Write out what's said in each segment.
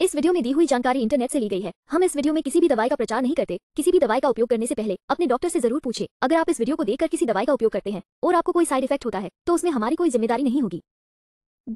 इस वीडियो में दी हुई जानकारी इंटरनेट से ली गई है हम इस वीडियो में किसी भी दवाई का प्रचार नहीं करते किसी भी दवाई का उपयोग करने से पहले अपने डॉक्टर से जरूर पूछे अगर आप इस वीडियो को देखकर किसी दवाई का उपयोग करते हैं और आपको कोई साइड इफेक्ट होता है तो उसमें हमारी कोई जिम्मेदारी नहीं होगी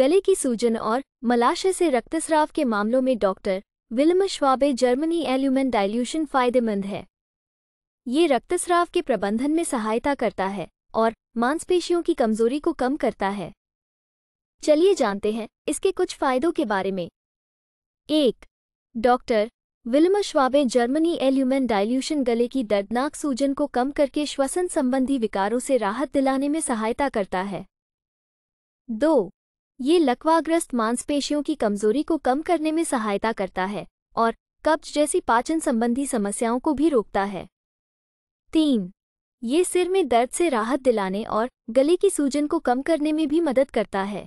गले की सूजन और मलाशय से रक्तस्राव के मामलों में doctor Willmar Schwabe Germany alumen dilution फायदेमंद है ये रक्तस्राव के प्रबंधन में सहायता करता है और मांसपेशियों की कमजोरी को कम करता है चलिए जानते हैं इसके कुछ फायदों के बारे में एक doctor Willmar Schwabe Germany alumen dilution गले की दर्दनाक सूजन को कम करके श्वसन संबंधी विकारों से राहत दिलाने में सहायता करता है दो ये लकवाग्रस्त मांसपेशियों की कमजोरी को कम करने में सहायता करता है और कब्ज जैसी पाचन संबंधी समस्याओं को भी रोकता है तीन ये सिर में दर्द से राहत दिलाने और गले की सूजन को कम करने में भी मदद करता है